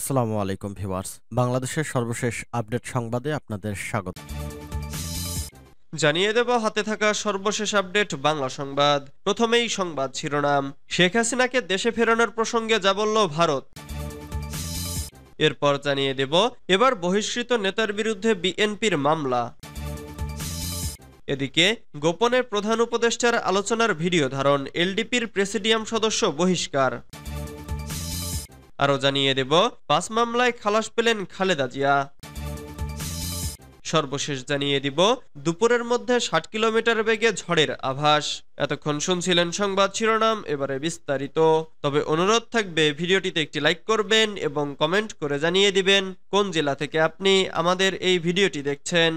আসসালামু আলাইকুম ভিওয়ার্স বাংলাদেশের সর্বশেষ আপডেট সংবাদে আপনাদের স্বাগত জানিয়ে দেব হাতে থাকা সর্বশেষ আপডেট বাংলা সংবাদ প্রথমেই সংবাদ শিরোনাম শেখ হাসিনাকে দেশে ফেরানোর প্রসঙ্গে যা বলল ভারত এরপর জানিয়ে দেব এবার বহিষ্কৃত নেতার বিরুদ্ধে বিএনপির মামলা এদিকে গোপনে প্রধান উপদেষ্টার আলোচনার ভিডিও ধারণ এলডিপির প্রেসিডিয়াম সদস্য বহিষ্কার আরও জানিয়ে দেব পাঁচ মামলায় খালাস পেলেন খালেদা জিয়া সর্বশেষ জানিয়ে দিব দুপুরের মধ্যে ষাট কিলোমিটার বেগে ঝড়ের আভাস এতক্ষণ শুনছিলেন সংবাদ শিরোনাম এবারে বিস্তারিত তবে অনুরোধ থাকবে ভিডিওটিতে একটি লাইক করবেন এবং কমেন্ট করে জানিয়ে দিবেন কোন জেলা থেকে আপনি আমাদের এই ভিডিওটি দেখছেন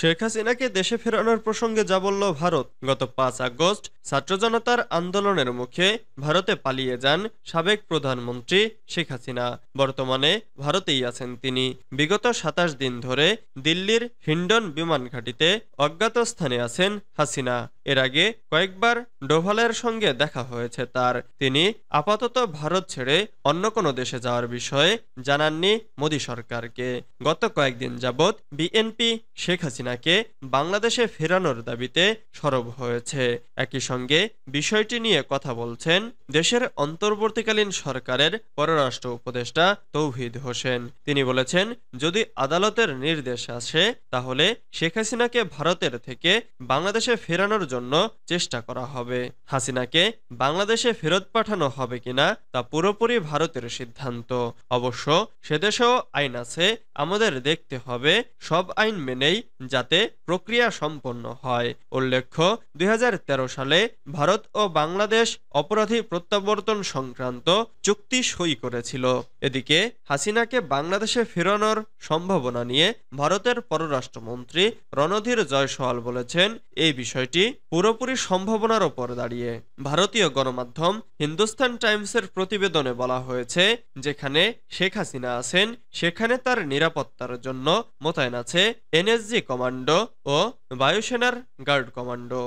শেখ হাসিনাকে দেশে ফেরানোর প্রসঙ্গে যা বলল ভারত গত পাঁচ আগস্ট ছাত্র জনতার আন্দোলনের মুখে ভারতে পালিয়ে যান সাবেক প্রধানমন্ত্রী শেখ হাসিনা বর্তমানে ভারতেই আছেন তিনি বিগত সাতাশ দিন ধরে দিল্লির হিন্ডন বিমান ঘাটিতে অজ্ঞাত স্থানে আছেন হাসিনা এর আগে কয়েকবার ডোভালের সঙ্গে দেখা হয়েছে তার তিনি আপাতত ভারত ছেড়ে অন্য কোনো দেশে যাওয়ার বিষয়ে জানাননি মোদি সরকারকে গত কয়েকদিন যাবৎ বিএনপি শেখ হাসিনাকে বাংলাদেশে ফেরানোর দাবিতে সরব হয়েছে একই সঙ্গে বিষয়টি নিয়ে কথা বলছেন দেশের অন্তর্বর্তীকালীন সরকারের পররাষ্ট্র উপদেষ্টা তৌহিদ হোসেন তিনি বলেছেন যদি আদালতের নির্দেশ আসে তাহলে শেখ হাসিনাকে ভারতের থেকে বাংলাদেশে ফেরানোর জন্য চেষ্টা করা হবে হবে হাসিনাকে বাংলাদেশে ফেরত পাঠানো হবে কিনা তা পুরোপুরি ভারতের সিদ্ধান্ত অবশ্য সেদেশেও আইন আছে আমাদের দেখতে হবে সব আইন মেনেই যাতে প্রক্রিয়া সম্পন্ন হয় উল্লেখ্য দুই সালে ভারত ও বাংলাদেশ অপরাধী প্রত্যাবর্তন সংক্রান্ত চুক্তি সই করেছিল এদিকে হাসিনাকে বাংলাদেশে ফেরানোর সম্ভাবনা নিয়ে ভারতের পররাষ্ট্রমন্ত্রী রণধীর জয়সওয়াল বলেছেন এই বিষয়টি পুরোপুরি সম্ভাবনার ওপর পর দাঁড়িয়ে ভারতীয় গণমাধ্যম হিন্দুস্তান টাইমসের প্রতিবেদনে বলা হয়েছে যেখানে শেখ হাসিনা আছেন সেখানে তার নিরাপত্তার জন্য মোতায়েন আছে এনএসজি কমান্ডো ও বায়ুসেনার গার্ড কমান্ডো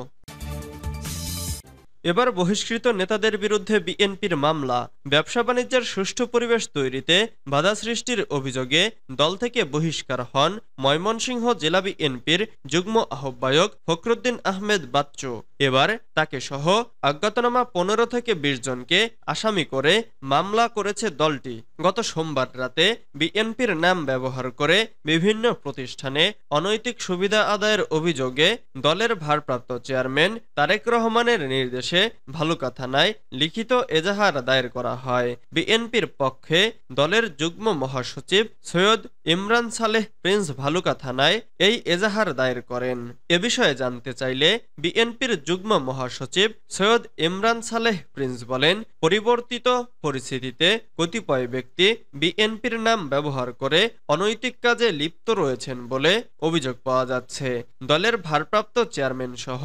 এবার বহিষ্কৃত নেতাদের বিরুদ্ধে বিএনপির মামলা ব্যবসা বাণিজ্যের সুষ্ঠু পরিবেশ তৈরিতে বাধা সৃষ্টির অভিযোগে দল থেকে বহিষ্কার হন ময়মনসিংহ জেলা বিএনপির যুগ্ম আহ্বায়ক ফখরুদ্দিন আহমেদ বাচ্চু এবার তাকে সহ অজ্ঞাতনামা পনেরো থেকে বিশ জনকে আসামি করে মামলা করেছে দলটি গত সোমবার রাতে বিএনপির নাম ব্যবহার করে বিভিন্ন প্রতিষ্ঠানে অনৈতিক সুবিধা আদায়ের অভিযোগে দলের ভারপ্রাপ্ত চেয়ারম্যান তারেক রহমানের নির্দেশে ভালুকা থানায় লিখিত এজাহার দায়ের করা হয় বিএনপির পক্ষে দলের যুগ্ম মহাসচিব সৈয়দ ইমরান সালেহ প্রিন্স ভালুকা থানায় এই এজাহার দায়ের করেন এ বিষয়ে জানতে চাইলে বিএনপির যুগ্ম মহাসচিব সৈয়দ ইমরান সালেহ প্রিন্স বলেন পরিবর্তিত পরিস্থিতিতে কতিপয় ব্যক্তি বিএনপির নাম ব্যবহার করে অনৈতিক কাজে লিপ্ত রয়েছেন বলে অভিযোগ পাওয়া যাচ্ছে দলের ভারপ্রাপ্ত চেয়ারম্যান সহ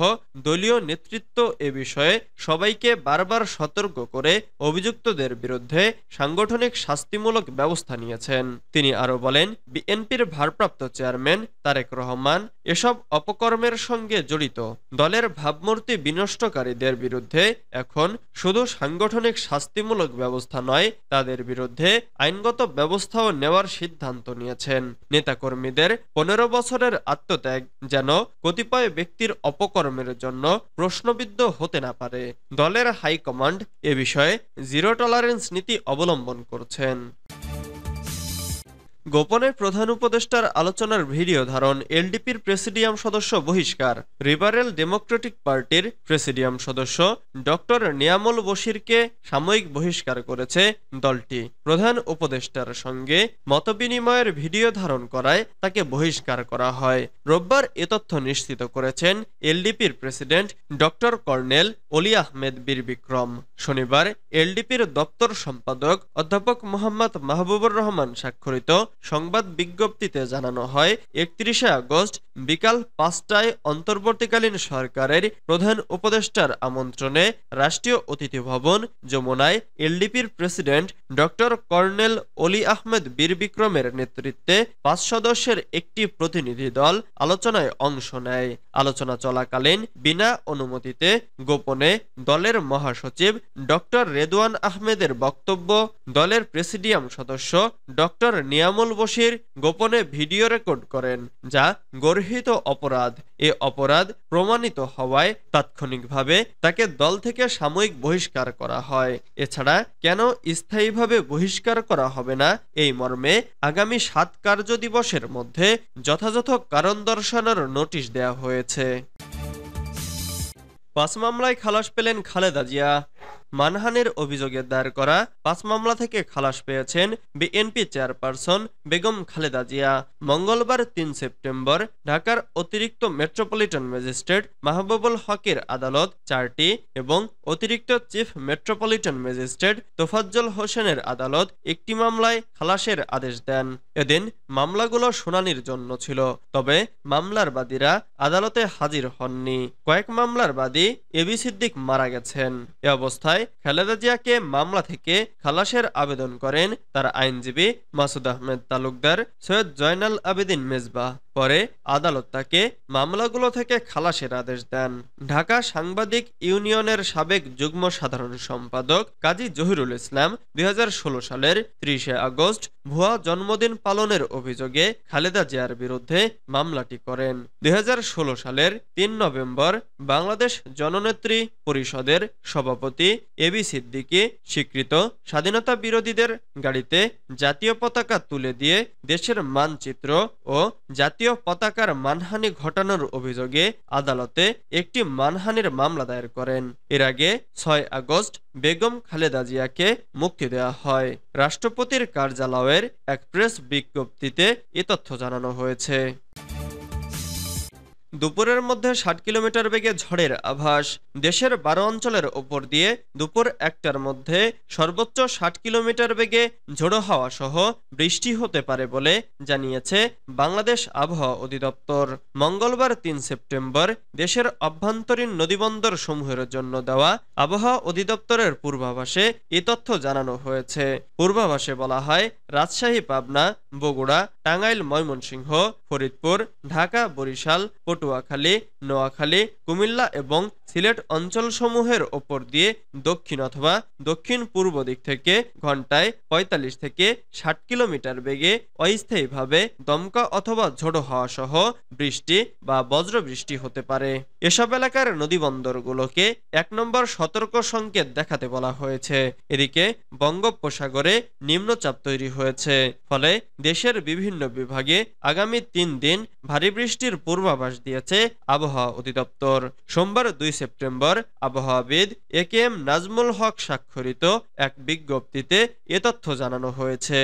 দলীয় নেতৃত্ব এ বিষয়ে সবাইকে বারবার সতর্ক করে অভিযুক্তদের বিরুদ্ধে সাংগঠনিক শাস্তিমূলক ব্যবস্থা নিয়েছেন তিনি আরও বলেন বলেন বিএনপির ভারপ্রাপ্ত চেয়ারম্যান তারেক রহমান এসব অপকর্মের সঙ্গে জড়িত দলের ভাবমূর্তি বিনষ্টকারীদের বিরুদ্ধে এখন শুধু সাংগঠনিক শাস্তিমূলক ব্যবস্থা নয় তাদের বিরুদ্ধে আইনগত ব্যবস্থাও নেওয়ার সিদ্ধান্ত নিয়েছেন নেতাকর্মীদের পনেরো বছরের আত্মত্যাগ যেন কতিপয় ব্যক্তির অপকর্মের জন্য প্রশ্নবিদ্ধ হতে না পারে দলের হাইকমান্ড এ বিষয়ে জিরো টলারেন্স নীতি অবলম্বন করছেন গোপনে প্রধান উপদেষ্টার আলোচনার ভিডিও ধারণ এলডিপির প্রেসিডিয়াম সদস্য বহিষ্কার রিবারেল ডেমোক্রেটিক পার্টির প্রেসিডিয়াম সদস্য ডক্টর নিয়ামল বশিরকে সাময়িক বহিষ্কার করেছে দলটি প্রধান উপদেষ্টার সঙ্গে মতবিনিময়ের ভিডিও ধারণ করায় তাকে বহিষ্কার করা হয় রোববার এ তথ্য নিশ্চিত করেছেন এলডিপির প্রেসিডেন্ট ডক্টর কর্নেল অলি আহমেদ বীর বিক্রম শনিবার এলডিপির দপ্তর সম্পাদক অধ্যাপক মোহাম্মদ মাহবুবুর রহমান স্বাক্ষরিত সংবাদ বিজ্ঞপ্তিতে জানানো হয় একত্রিশে আগস্ট বিকাল পাঁচটায় অন্তর্বর্তীকালীন সরকারের প্রধান উপদেষ্টার আমন্ত্রণে রাষ্ট্রীয় অতিথি ভবন যমুনায় এলডিপির প্রেসিডেন্ট ডক্টর কর্নেল অলি আহমেদ বীর বিক্রমের নেতৃত্বে পাঁচ সদস্যের একটি প্রতিনিধি দল আলোচনায় অংশ নেয় আলোচনা চলাকালীন বিনা অনুমতিতে গোপনে দলের মহাসচিব ডক্টর রেদওয়ান আহমেদের বক্তব্য দলের প্রেসিডিয়াম সদস্য ডক্টর নিয়াম এনামুল বসির গোপনে ভিডিও রেকর্ড করেন যা গর্হিত অপরাধ এ অপরাধ প্রমাণিত হওয়ায় তাৎক্ষণিকভাবে তাকে দল থেকে সাময়িক বহিষ্কার করা হয় এছাড়া কেন স্থায়ীভাবে বহিষ্কার করা হবে না এই মর্মে আগামী সাত কার্য দিবসের মধ্যে যথাযথ কারণ দর্শানোর নোটিশ দেয়া হয়েছে পাঁচ মামলায় খালাস পেলেন খালেদা জিয়া মানহানের অভিযোগে দায়ের করা পাঁচ মামলা থেকে খালাস পেয়েছেন বিএনপি চেয়ারপারসন বেগম খালেদা জিয়া মঙ্গলবার তিন সেপ্টেম্বর ঢাকার অতিরিক্ত মেট্রোপলিটন ম্যাজিস্ট্রেট মাহবুবুল হকের আদালত চারটি এবং অতিরিক্ত চিফ মেট্রোপলিটন ম্যাজিস্ট্রেট তোফাজ্জল হোসেনের আদালত একটি মামলায় খালাসের আদেশ দেন এদিন মামলাগুলো শুনানির জন্য ছিল তবে মামলার বাদীরা আদালতে হাজির হননি কয়েক মামলার বাদী এবি সিদ্দিক মারা গেছেন এ অবস্থায় খালেদা জিয়াকে মামলা থেকে খালাসের আবেদন করেন তার আইনজীবী মাসুদ আহমেদ তালুকদার সৈয়দ জয়নাল আবেদিন মেজবা পরে আদালত তাকে মামলাগুলো থেকে খালাসের আদেশ দেন ঢাকা সাংবাদিক ইউনিয়নের সাবেক যুগ্ম সাধারণ সম্পাদক কাজী জহিরুল ইসলাম দুই সালের ত্রিশে আগস্ট ভুয়া জন্মদিন পালনের অভিযোগে খালেদা জিয়ার বিরুদ্ধে মামলাটি করেন দুই সালের তিন নভেম্বর বাংলাদেশ জননেত্রী পরিষদের সভাপতি এবি সিদ্দিকী স্বীকৃত স্বাধীনতা বিরোধীদের গাড়িতে জাতীয় পতাকা তুলে দিয়ে দেশের মানচিত্র ও জাতীয় জাতীয় পতাকার মানহানি ঘটানোর অভিযোগে আদালতে একটি মানহানির মামলা দায়ের করেন এর আগে ছয় আগস্ট বেগম খালেদা জিয়াকে মুক্তি দেওয়া হয় রাষ্ট্রপতির কার্যালয়ের এক প্রেস বিজ্ঞপ্তিতে এ তথ্য জানানো হয়েছে দুপুরের মধ্যে ষাট কিলোমিটার বেগে ঝড়ের আভাস দেশের বারো অঞ্চলের ওপর দিয়ে দুপুর একটার মধ্যে সর্বোচ্চ ষাট কিলোমিটার বেগে ঝোড়ো হাওয়া সহ বৃষ্টি হতে পারে বলে জানিয়েছে বাংলাদেশ আবহাওয়া অধিদপ্তর মঙ্গলবার তিন সেপ্টেম্বর দেশের অভ্যন্তরীণ নদীবন্দর সমূহের জন্য দেওয়া আবহাওয়া অধিদপ্তরের পূর্বাভাসে এ তথ্য জানানো হয়েছে পূর্বাভাসে বলা হয় রাজশাহী পাবনা বগুড়া টাঙ্গাইল ময়মনসিংহ ফরিদপুর ঢাকা বরিশাল পটুয়াখালী নোয়াখালী কুমিল্লা এবং সিলেট অঞ্চলসমূহের ওপর দিয়ে দক্ষিণ অথবা দক্ষিণ পূর্ব দিক থেকে ঘন্টায় ৪৫ থেকে ষাট কিলোমিটার বেগে অস্থায়ীভাবে দমকা অথবা ঝোড়ো হওয়া সহ বৃষ্টি বা বজ্রবৃষ্টি হতে পারে এসব এলাকার নদীবন্দরগুলোকে এক নম্বর সতর্ক সংকেত দেখাতে বলা হয়েছে এদিকে বঙ্গোপসাগরে নিম্নচাপ তৈরি হয়েছে ফলে দেশের বিভিন্ন বিভাগে আগামী তিন দিন ভারী বৃষ্টির পূর্বাভাস দিয়েছে আবহাওয়া অধিদপ্তর সোমবার দুই সেপ্টেম্বর আবহাওয়াবিদ A K M Nazmul Haque স্বাক্ষরিত এক বিজ্ঞপ্তিতে এ তথ্য জানানো হয়েছে